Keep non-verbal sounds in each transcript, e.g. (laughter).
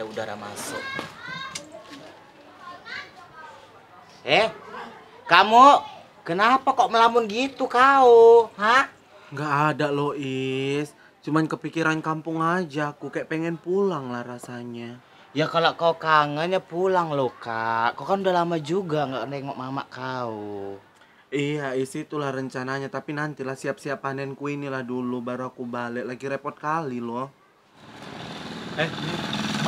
ada udara masuk. Eh, kamu kenapa kok melamun gitu kau? Hah? Gak ada loh, Is. Cuman kepikiran kampung aja, aku kayak pengen pulang lah rasanya. Ya kalau kau kangen ya pulang loh, Kak. Kau kan udah lama juga nggak nengok mama kau. Iya, isi itulah rencananya. Tapi nantilah siap-siap panenku inilah dulu, baru aku balik. Lagi repot kali loh. Eh,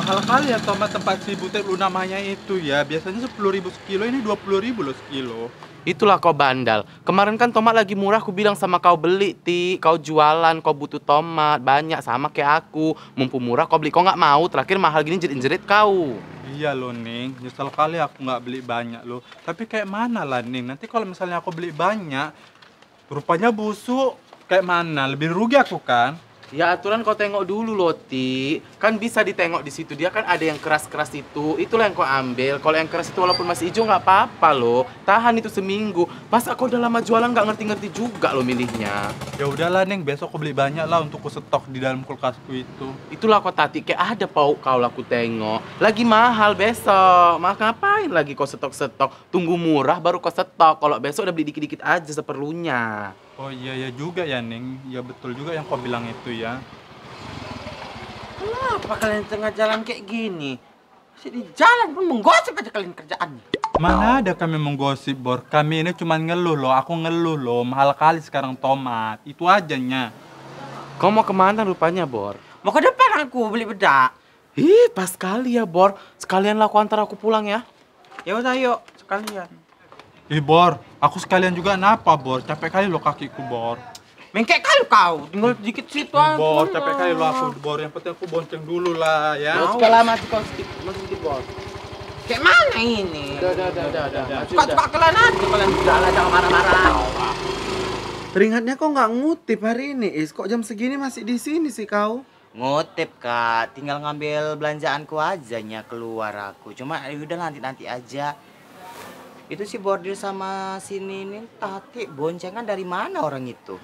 mahal kali ya tomat tempat si butet lu namanya itu ya. Biasanya sepuluh ribu sekilo, ini dua puluh ribu loh sekilo. Itulah kau bandal. Kemarin kan tomat lagi murah, aku bilang sama kau beli, Ti. Kau jualan, kau butuh tomat, banyak sama kayak aku. Mumpung murah kau beli, kau nggak mau. Terakhir mahal gini jerit-jerit kau. Iya lo Ning. Nyesel kali aku nggak beli banyak lo. Tapi kayak mana lah, Ning? Nanti kalau misalnya aku beli banyak, rupanya busuk. Kayak mana? Lebih rugi aku kan? Ya aturan kau tengok dulu loh, Kan bisa ditengok di situ. Dia kan ada yang keras-keras itu. Itulah yang kau ambil. Kalau yang keras itu walaupun masih hijau nggak apa-apa loh. Tahan itu seminggu. Masa kau udah lama jualan nggak ngerti-ngerti juga lo milihnya. Ya udahlah, Neng. Besok kau beli banyak lah untuk kau stok di dalam kulkasku itu. Itulah kau tati. Kayak ada pau kau laku tengok. Lagi mahal besok. Mah ngapain lagi kau stok-stok? Tunggu murah baru kau stok. Kalau besok udah beli dikit-dikit aja seperlunya. Oh iya ya juga ya Ning, ya betul juga yang kau bilang itu ya. Kenapa kalian tengah jalan kayak gini? Masih di jalan pun menggosip aja kalian kerjaannya. Mana ada kami menggosip, Bor. Kami ini cuma ngeluh loh, aku ngeluh loh. Mahal kali sekarang tomat, itu aja nya. Kau mau kemana rupanya, Bor? Mau ke depan aku, beli bedak. Ih, pas sekali ya, Bor. Sekalian lah aku antar aku pulang ya. Ya udah, yuk. Sekalian. Ih, Bor, Aku sekalian juga napa, Bor. Capek kali lo kakiku, Bor. Mengkek kali kau, tinggal dikit situ aja. Bor, capek kali lo aku, Bor. Yang penting aku bonceng dulu lah, ya. Mau lama masih kau sedikit, masih sedikit, Bor. Kayak mana ini? Udah, udah, udah, udah. udah. Suka-suka kalian aja, kalian sudah lah, jangan marah-marah. Peringatnya kok nggak ngutip hari ini, Is? Kok jam segini masih di sini sih kau? Ngutip, Kak. Tinggal ngambil belanjaanku aja nyak keluar aku. Cuma ya udah nanti-nanti aja. Itu si bordir sama sini ini Tati boncengan dari mana orang itu?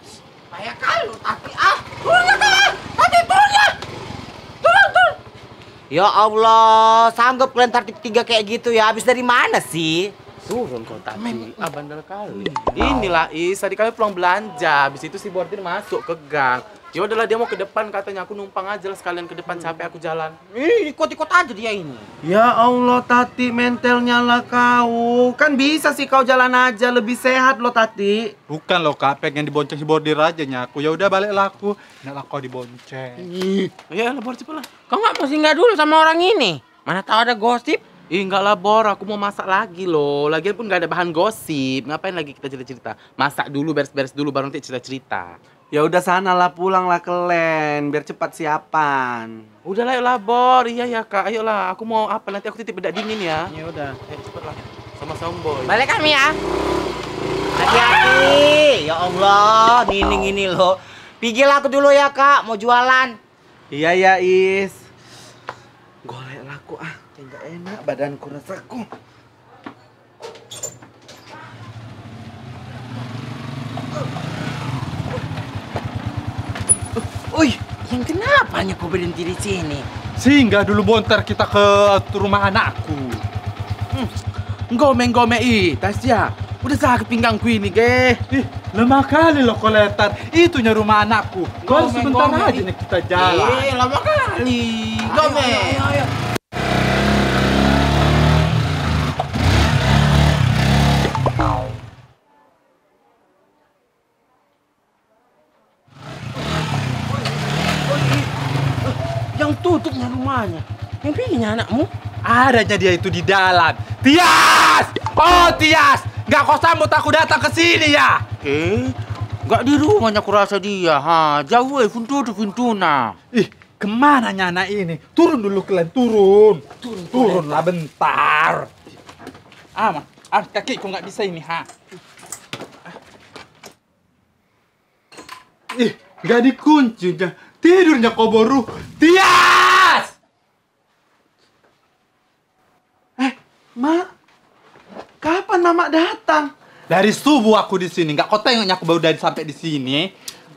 Kayak kalau Tati ah, turunnya kak, Tati turunnya, turun turun. Ya Allah, sanggup kalian Tati tiga kayak gitu ya? Habis dari mana sih? Turun kok Tati, ah bandel kali. Inilah Is, tadi kami pulang belanja, habis itu si bordir masuk ke gang Ya udahlah dia mau ke depan katanya aku numpang aja lah sekalian ke depan capek aku jalan. Ih, ikut-ikut aja dia ini. Ya Allah Tati, mentalnya lah kau. Kan bisa sih kau jalan aja lebih sehat lo Tati. Bukan lo kapek yang dibonceng si bordir aja nyaku. Ya udah baliklah aku. Enggak kau dibonceng. Ih, ya lebar lah. Kau nggak mesti nggak dulu sama orang ini. Mana tahu ada gosip. Ih, enggak lah, Bor. Aku mau masak lagi loh. Lagian pun nggak ada bahan gosip. Ngapain lagi kita cerita-cerita? Masak dulu, beres-beres dulu, baru nanti cerita-cerita. Ya udah sana lah pulang lah ke Len biar cepat siapan. Udah lah lah Bor. Iya ya Kak. Ayo lah. aku mau apa nanti aku titip bedak dingin ya. Ya udah. Eh cepatlah lah. Sama Somboy. Balik kami ya. Hati-hati. Ya Allah, nining ini lo. Pigil aku dulu ya Kak, mau jualan. Iya ya Is. Golek laku ah. Enggak enak badanku rasaku. Oh. Uy, yang kenapanya kau berhenti di sini? Singgah dulu bontar kita ke rumah anakku. Hmm, Ngome-ngome i, Tasya. Udah sakit pinggangku ini, ge. Ih, lama kali lo koletar. Itunya rumah anakku. Kau sebentar aja nih kita jalan. Eh, lama kali. Ngome. Ayo, ayo, ayo. tutupnya rumahnya. Yang pinginnya anakmu. Adanya dia itu di dalam. Tias! Oh, Tias! Nggak kau sambut aku datang ke sini ya? Eh, nggak di rumahnya kurasa dia. Ha, jauh eh, pintu tuh pintu Ih, kemana anak ini? Turun dulu kalian, turun. Turun, turunlah bentar. Aman, ah, ah kaki kau nggak bisa ini, ha. Ih, nggak dikunci, tidurnya kau boru. mak datang? Dari subuh aku di sini, nggak kau tengoknya aku baru dari sampai di sini.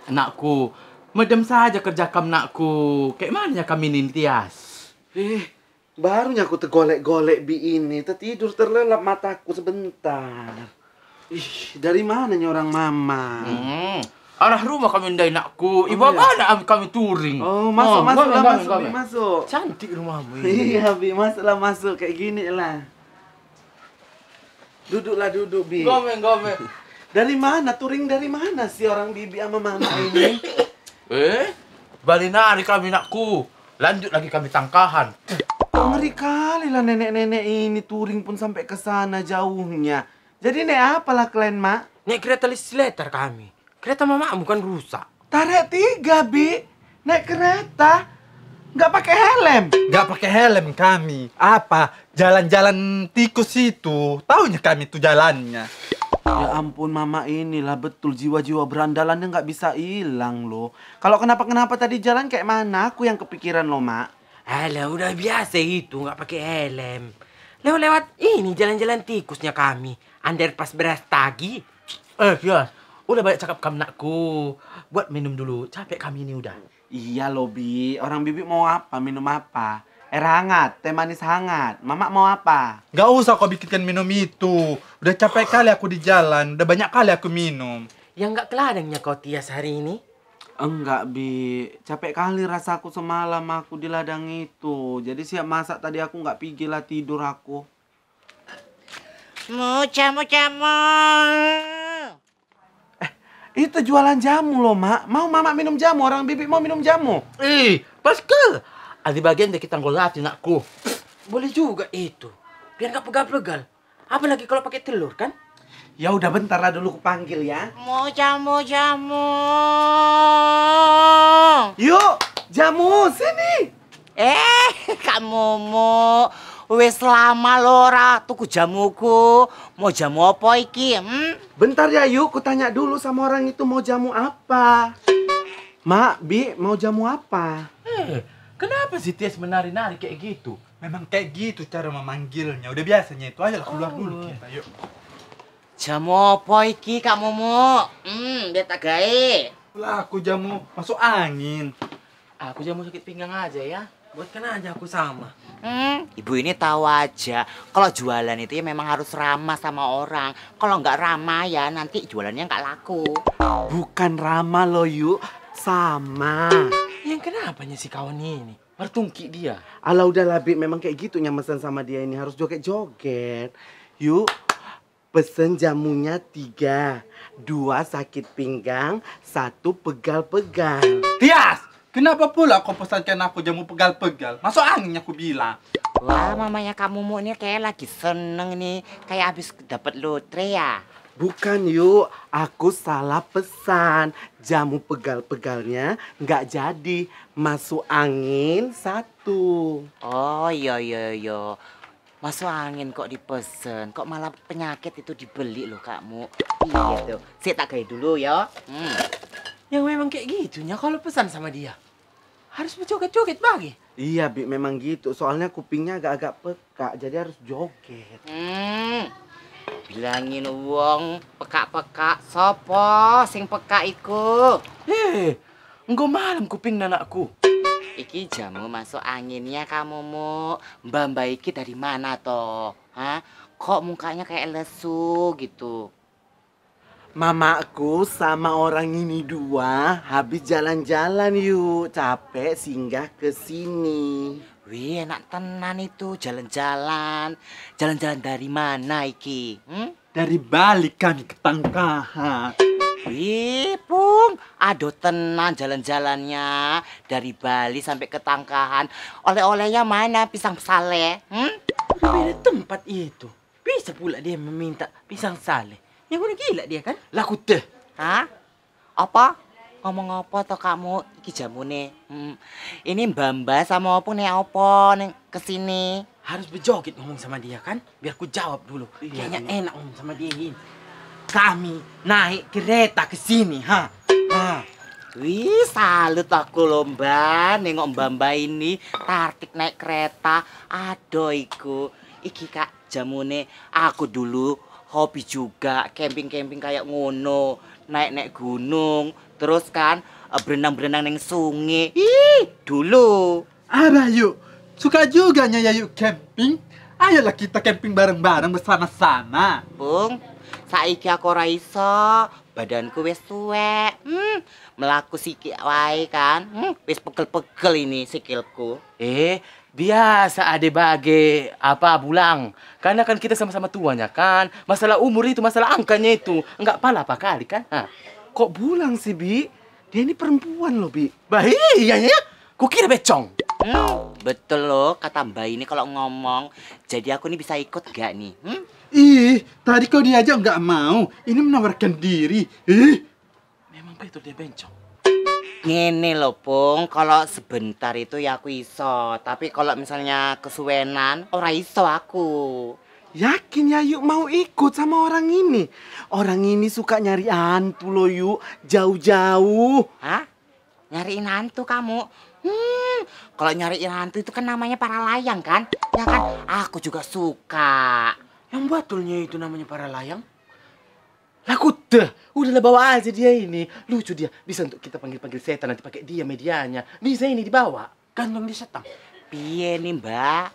Anakku, medem saja kerja kamu nakku. Kayak mana kami ini tias? Eh, barunya aku tergolek-golek bi ini, tertidur terlelap mataku sebentar. Ih, dari mana orang Mama? Hmm. Arah rumah kami ndai nakku. Oh, Ibu oh, mana kami touring. Oh, masuk, oh, masuk, masuk, masuk. Cantik rumahmu ini. Iya, Bi, masuklah, masuk. Kayak gini lah. Duduklah duduk, Bi. gome gome (laughs) Dari mana? Turing dari mana sih orang Bibi sama Mama ini? (laughs) eh, Balina hari kami nakku. Lanjut lagi kami tangkahan. Ngeri kali lah nenek-nenek ini Turing pun sampai ke sana jauhnya. Jadi nek apalah kalian, Mak? Nek kereta listrik kami. Kereta mama bukan rusak. Tarik tiga, Bi. Naik kereta. Nggak pakai helm. Nggak pakai helm kami. Apa? Jalan-jalan tikus itu. tahunya kami tuh jalannya. Ya ampun mama inilah betul jiwa-jiwa berandalannya nggak bisa hilang loh. Kalau kenapa-kenapa tadi jalan kayak mana aku yang kepikiran loh mak. Alah udah biasa itu nggak pakai helm. Lewat-lewat ini jalan-jalan tikusnya kami. Underpass beras tagi. Eh ya, udah banyak cakap kamu nakku. Buat minum dulu, capek kami ini udah. Iya loh Bi, orang Bibi mau apa? Minum apa? Air hangat, teh manis hangat. Mama mau apa? Gak usah kau bikinkan minum itu. Udah capek kali aku di jalan, udah banyak kali aku minum. Yang gak keladangnya kau Tias hari ini? Enggak, Bi. Capek kali rasaku semalam aku di ladang itu. Jadi siap masak tadi aku gak pigilah tidur aku. Mucha, mucha, mucha. Itu jualan jamu loh, Mak. Mau Mama minum jamu, orang bibi mau minum jamu. Ih, eh, Pascal. Ada ah, bagian dari kita ngolati, nakku. Boleh juga itu. Biar nggak pegal-pegal. Apalagi kalau pakai telur, kan? Ya udah bentar lah dulu kupanggil ya. Mau jamu jamu. Yuk, jamu sini. Eh, (laughs) kamu mau wes lama lora tuku jamuku. Mau jamu apa iki? Hmm? Bentar ya yuk, ku tanya dulu sama orang itu mau jamu apa. Mak, Bi, mau jamu apa? Eh, kenapa sih Tias menari-nari kayak gitu? Memang kayak gitu cara memanggilnya. Udah biasanya itu aja keluar oh. dulu kita, yuk. Jamu apa iki, Kamu mau? Hmm, dia tak gae. Lah, aku jamu masuk angin. Aku jamu sakit pinggang aja ya. Buat kena aja aku sama. Hmm, ibu ini tahu aja kalau jualan itu ya memang harus ramah sama orang. Kalau nggak ramah ya nanti jualannya nggak laku. Bukan ramah loh yuk, sama. Yang kenapanya si kawan ini? Bertungki dia. Alah udah labik memang kayak gitu nyamasan sama dia ini harus joget-joget. Yuk, pesen jamunya tiga, dua sakit pinggang, satu pegal-pegal. Tias! Kenapa pula kau pesankan aku jamu pegal-pegal? Masuk angin aku bilang. Wah, mamanya kamu mau ini kayak lagi seneng nih. Kayak habis dapat lotre ya? Bukan yuk, aku salah pesan. Jamu pegal-pegalnya nggak jadi. Masuk angin satu. Oh iya iya iya. Masuk angin kok dipesen, kok malah penyakit itu dibeli loh kamu. Iya tuh, saya tak kayak dulu ya. Hmm yang memang kayak gitunya kalau pesan sama dia. Harus berjoget-joget bagi. Iya, Bi, memang gitu. Soalnya kupingnya agak-agak peka, jadi harus joget. Hmm. Bilangin uang peka-peka sopo sing peka iku. Hei, eh, enggak malam kuping nanakku. Iki jamu masuk anginnya kamu mu. Mbak Mbak iki dari mana toh? Hah? Kok mukanya kayak lesu gitu? Mamaku sama orang ini dua habis jalan-jalan yuk. Capek singgah ke sini. Wih enak tenan itu jalan-jalan. Jalan-jalan dari mana iki? Hmm? Dari ke ketangkahan. Wih, Pung, aduh tenan jalan-jalannya dari Bali sampai ke Tangkahan. Oleh-olehnya mana pisang sale? Hmm? Beda tempat itu. Bisa pula dia meminta pisang sale. Yang bener gila dia kan? Lah kuda. Hah? Apa? Ngomong apa toh kamu? Iki jamune. Hmm. Ini Mbamba sama opo nih opo nih kesini. Harus berjoget ngomong sama dia kan? Biar ku jawab dulu. Iya, Kayaknya iya. enak ngomong sama dia. Ini. Kami naik kereta ke sini, ha? ha. Wih, salut aku lomba nengok Mbamba ini tartik naik kereta. Aduh iku. Iki Kak jamune aku dulu hobi juga camping-camping kayak ngono naik-naik gunung terus kan eh, berenang-berenang neng sungai ih dulu arah yuk suka juga ya yuk camping ayolah kita camping bareng-bareng bersama-sama bung saiki aku raiso badanku wes tuwek hmm melaku sikit wae kan hmm, wes pegel-pegel ini sikilku eh biasa ade bage apa bulang karena kan kita sama-sama tuanya kan masalah umur itu masalah angkanya itu Enggak pala apa kali kan ha. kok bulang sih bi dia ini perempuan loh bi bah iya ya kukira becong hmm, betul loh kata mbak ini kalau ngomong jadi aku ini bisa ikut gak nih hmm? ih tadi kau diajak nggak mau ini menawarkan diri ih memang betul dia bencong Ngene loh, Pung, kalau sebentar itu ya aku iso, tapi kalau misalnya kesuwenan ora iso aku. Yakin ya Yuk mau ikut sama orang ini? Orang ini suka nyari hantu loh Yuk, jauh-jauh. Hah? Nyariin hantu kamu? Hmm, kalau nyariin hantu itu kan namanya para layang kan? Ya kan? Aku juga suka. Yang betulnya itu namanya para layang? Lah kuda, udahlah bawa aja dia ini. Lucu dia, bisa untuk kita panggil-panggil setan nanti pakai dia medianya. Bisa ini dibawa. Gantung di setan. Piye nih mbak,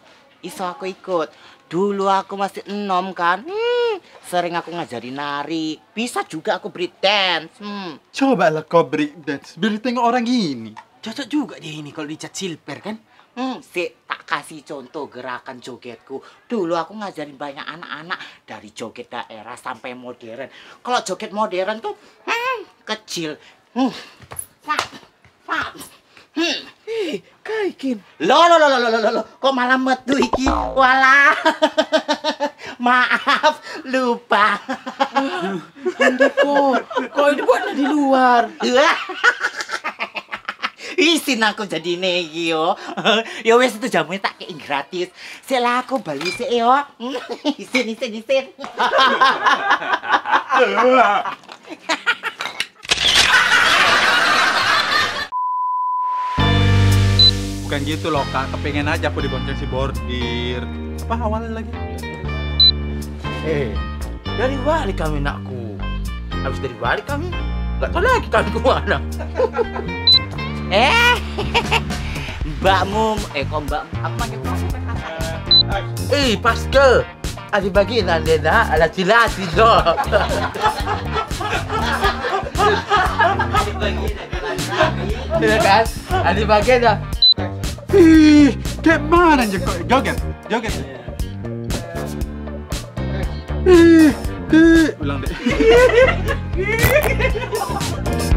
iso aku ikut. Dulu aku masih enom kan, hmm, sering aku ngajari nari. Bisa juga aku break dance. Hmm. Coba lah kau break dance, biar tengok orang ini. Cocok juga dia ini kalau dicat silver kan. Hmm, si tak kasih contoh gerakan jogetku. Dulu aku ngajarin banyak anak-anak dari joget daerah sampai modern. Kalau joget modern tuh hmm, kecil. Hmm. Hmm. Ih, kaikin. Lo lo lo lo lo lo kok malah metu iki? Walah. (laughs) Maaf, lupa. Aduh, kok di luar. Iya. (laughs) isin aku jadi negi yo (laughs) yo. ya itu jamunya tak kei gratis. Sik aku balik sik yo. (laughs) isin isin isin. (laughs) Bukan gitu loh kak, kepengen aja aku dibonceng si bordir. Apa awalnya lagi? Eh, dari balik kami nakku. Habis dari balik kami, nggak tahu lagi kami kemana. Eh, (laughs) mbakmu, eh kok mbak, apa yang kamu Eh, eh pastel, ada bagi dah, ada cila, cila. Iya kan? Ada bagi ada. Ih, kayak mana aja kok? Joget, joget. Ih, ih, ulang deh. (laughs)